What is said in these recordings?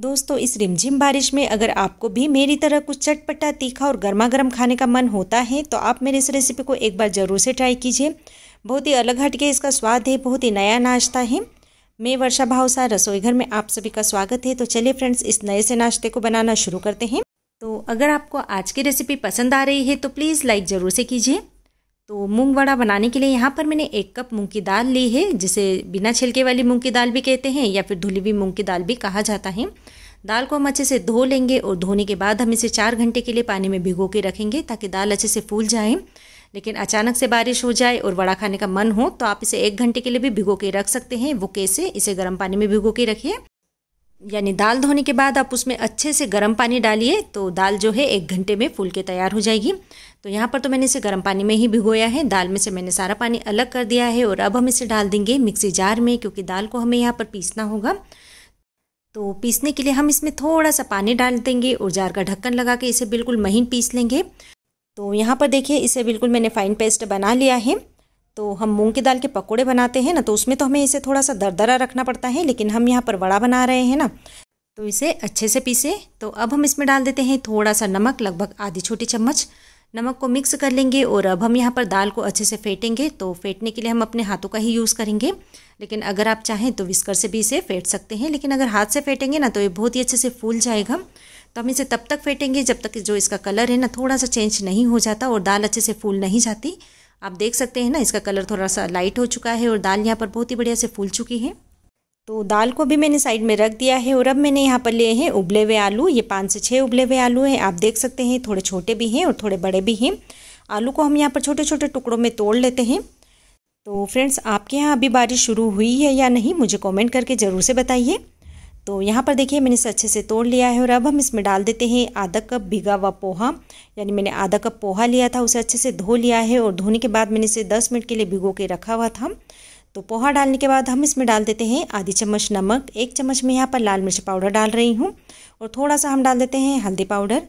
दोस्तों इस रिमझिम बारिश में अगर आपको भी मेरी तरह कुछ चटपटा तीखा और गर्मा गर्म खाने का मन होता है तो आप मेरे इस रेसिपी को एक बार ज़रूर से ट्राई कीजिए बहुत ही अलग हटके इसका स्वाद है बहुत ही नया नाश्ता है मैं वर्षा भावसा रसोई घर में आप सभी का स्वागत है तो चलिए फ्रेंड्स इस नए से नाश्ते को बनाना शुरू करते हैं तो अगर आपको आज की रेसिपी पसंद आ रही है तो प्लीज़ लाइक ज़रूर से कीजिए तो मूंग वड़ा बनाने के लिए यहाँ पर मैंने एक कप मूंग की दाल ली है जिसे बिना छिलके वाली मूंग की दाल भी कहते हैं या फिर धुली हुई मूंग की दाल भी कहा जाता है दाल को हम अच्छे से धो लेंगे और धोने के बाद हम इसे चार घंटे के लिए पानी में भिगो के रखेंगे ताकि दाल अच्छे से फूल जाए लेकिन अचानक से बारिश हो जाए और वड़ा खाने का मन हो तो आप इसे एक घंटे के लिए भी भिगो के रख सकते हैं वो कैसे इसे गर्म पानी में भिगो के रखिए यानी दाल धोने के बाद आप उसमें अच्छे से गर्म पानी डालिए तो दाल जो है एक घंटे में फूल के तैयार हो जाएगी तो यहाँ पर तो मैंने इसे गर्म पानी में ही भिगोया है दाल में से मैंने सारा पानी अलग कर दिया है और अब हम इसे डाल देंगे मिक्सी जार में क्योंकि दाल को हमें यहाँ पर पीसना होगा तो पीसने के लिए हम इसमें थोड़ा सा पानी डाल देंगे और जार का ढक्कन लगा के इसे बिल्कुल महीन पीस लेंगे तो यहाँ पर देखिए इसे बिल्कुल मैंने फ़ाइन पेस्ट बना लिया है तो हम मूंग की दाल के पकोड़े बनाते हैं ना तो उसमें तो हमें इसे थोड़ा सा दरदरा रखना पड़ता है लेकिन हम यहाँ पर वड़ा बना रहे हैं ना तो इसे अच्छे से पीसे तो अब हम इसमें डाल देते हैं थोड़ा सा नमक लगभग आधी छोटी चम्मच नमक को मिक्स कर लेंगे और अब हम यहाँ पर दाल को अच्छे से फेंटेंगे तो फेंटने के लिए हम अपने हाथों का ही यूज़ करेंगे लेकिन अगर आप चाहें तो विस्कर से भी इसे फेंट सकते हैं लेकिन अगर हाथ से फेंटेंगे ना तो ये बहुत ही अच्छे से फूल जाएगा तो हम इसे तब तक फेंटेंगे जब तक जो इसका कलर है ना थोड़ा सा चेंज नहीं हो जाता और दाल अच्छे से फूल नहीं जाती आप देख सकते हैं ना इसका कलर थोड़ा सा लाइट हो चुका है और दाल यहाँ पर बहुत ही बढ़िया से फूल चुकी है तो दाल को भी मैंने साइड में रख दिया है और अब मैंने यहाँ पर लिए हैं उबले हुए आलू ये पाँच से छः उबले हुए आलू हैं आप देख सकते हैं थोड़े छोटे भी हैं और थोड़े बड़े भी हैं आलू को हम यहाँ पर छोटे छोटे टुकड़ों में तोड़ लेते हैं तो फ्रेंड्स आपके यहाँ अभी बारिश शुरू हुई है या नहीं मुझे कॉमेंट करके ज़रूर से बताइए तो यहाँ पर देखिए मैंने इसे अच्छे से तोड़ लिया है और अब हम इसमें डाल देते हैं आधा कप भिगा हुआ पोहा यानी मैंने आधा कप पोहा लिया था उसे अच्छे से धो लिया है और धोने के बाद मैंने इसे दस मिनट के लिए भिगो के रखा हुआ था तो पोहा डालने के बाद हम इसमें डाल देते हैं आधी चम्मच नमक एक चम्मच मैं यहाँ पर लाल मिर्च पाउडर डाल रही हूँ और थोड़ा सा हम डाल देते हैं हल्दी पाउडर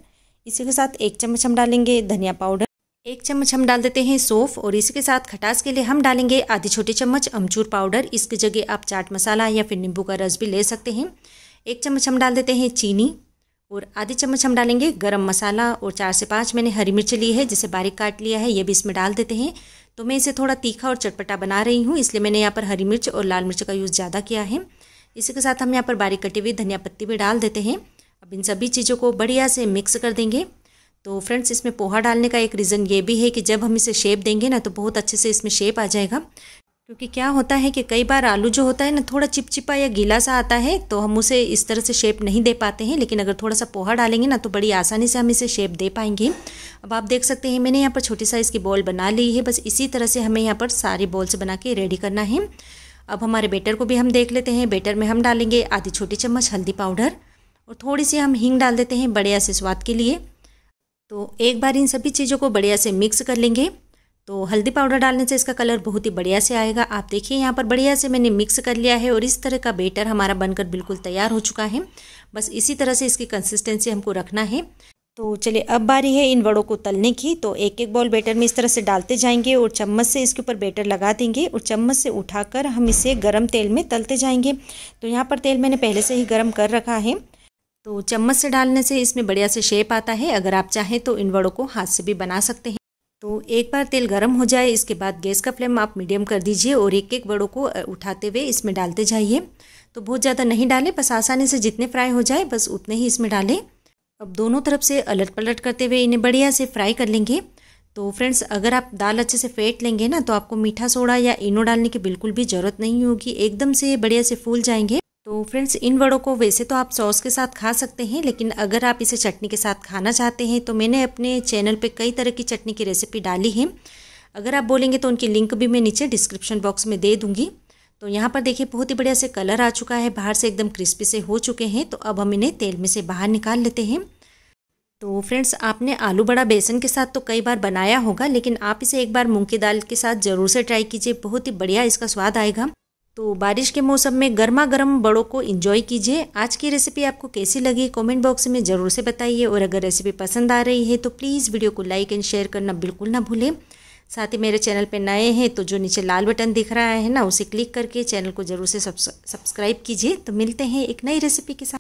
इसी के साथ एक चम्मच हम डालेंगे धनिया पाउडर एक चम्मच हम डाल देते हैं सौंफ और इसके साथ खटास के लिए हम डालेंगे आधी छोटे चम्मच अमचूर पाउडर इसकी जगह आप चाट मसाला या फिर नींबू का रस भी ले सकते हैं एक चम्मच हम डाल देते हैं चीनी और आधी चम्मच हम डालेंगे गरम मसाला और चार से पाँच मैंने हरी मिर्च ली है जिसे बारीक काट लिया है ये भी इसमें डाल देते हैं तो मैं इसे थोड़ा तीखा और चटपटा बना रही हूँ इसलिए मैंने यहाँ पर हरी मिर्च और लाल मिर्च का यूज़ ज़्यादा किया है इसी के साथ हम यहाँ पर बारीक कटी हुई धनिया पत्ती भी डाल देते हैं अब इन सभी चीज़ों को बढ़िया से मिक्स कर देंगे तो फ्रेंड्स इसमें पोहा डालने का एक रीज़न ये भी है कि जब हम इसे शेप देंगे ना तो बहुत अच्छे से इसमें शेप आ जाएगा क्योंकि क्या होता है कि कई बार आलू जो होता है ना थोड़ा चिपचिपा या गीला सा आता है तो हम उसे इस तरह से शेप नहीं दे पाते हैं लेकिन अगर थोड़ा सा पोहा डालेंगे ना तो बड़ी आसानी से हम इसे शेप दे पाएंगे अब आप देख सकते हैं मैंने यहाँ पर छोटी साइज़ की बॉल बना ली है बस इसी तरह से हमें यहाँ पर सारी बॉल्स बना के रेडी करना है अब हमारे बेटर को भी हम देख लेते हैं बेटर में हम डालेंगे आधी छोटी चम्मच हल्दी पाउडर और थोड़ी सी हम हींग डाल देते हैं बड़े ऐसे स्वाद के लिए तो एक बार इन सभी चीज़ों को बढ़िया से मिक्स कर लेंगे तो हल्दी पाउडर डालने से इसका कलर बहुत ही बढ़िया से आएगा आप देखिए यहाँ पर बढ़िया से मैंने मिक्स कर लिया है और इस तरह का बेटर हमारा बनकर बिल्कुल तैयार हो चुका है बस इसी तरह से इसकी कंसिस्टेंसी हमको रखना है तो चलिए अब बारी है इन वड़ों को तलने की तो एक एक बॉल बेटर में इस तरह से डालते जाएंगे और चम्मच से इसके ऊपर बेटर लगा देंगे और चम्मच से उठाकर हम इसे गरम तेल में तलते जाएंगे तो यहाँ पर तेल मैंने पहले से ही गरम कर रखा है तो चम्मच से डालने से इसमें बढ़िया से शेप आता है अगर आप चाहें तो इन वड़ों को हाथ से भी बना सकते हैं तो एक बार तेल गर्म हो जाए इसके बाद गैस का फ्लेम आप मीडियम कर दीजिए और एक एक वड़ों को उठाते हुए इसमें डालते जाइए तो बहुत ज़्यादा नहीं डालें बस आसानी से जितने फ्राई हो जाए बस उतने ही इसमें डालें अब दोनों तरफ से अलट पलट करते हुए इन्हें बढ़िया से फ्राई कर लेंगे तो फ्रेंड्स अगर आप दाल अच्छे से फेंट लेंगे ना तो आपको मीठा सोडा या इनो डालने की बिल्कुल भी ज़रूरत नहीं होगी एकदम से ये बढ़िया से फूल जाएंगे तो फ्रेंड्स इन वड़ों को वैसे तो आप सॉस के साथ खा सकते हैं लेकिन अगर आप इसे चटनी के साथ खाना चाहते हैं तो मैंने अपने चैनल पर कई तरह की चटनी की रेसिपी डाली है अगर आप बोलेंगे तो उनकी लिंक भी मैं नीचे डिस्क्रिप्शन बॉक्स में दे दूँगी तो यहाँ पर देखिए बहुत ही बढ़िया से कलर आ चुका है बाहर से एकदम क्रिस्पी से हो चुके हैं तो अब हम इन्हें तेल में से बाहर निकाल लेते हैं तो फ्रेंड्स आपने आलू बड़ा बेसन के साथ तो कई बार बनाया होगा लेकिन आप इसे एक बार मूंग की दाल के साथ ज़रूर से ट्राई कीजिए बहुत ही बढ़िया इसका स्वाद आएगा तो बारिश के मौसम में गर्मा गर्म बड़ों को इन्जॉय कीजिए आज की रेसिपी आपको कैसी लगी कमेंट बॉक्स में ज़रूर से बताइए और अगर रेसिपी पसंद आ रही है तो प्लीज़ वीडियो को लाइक एंड शेयर करना बिल्कुल ना भूलें साथ ही मेरे चैनल पर नए हैं तो जो नीचे लाल बटन दिख रहा है ना उसे क्लिक करके चैनल को ज़रूर से सब्सक्राइब कीजिए तो मिलते हैं एक नई रेसिपी के साथ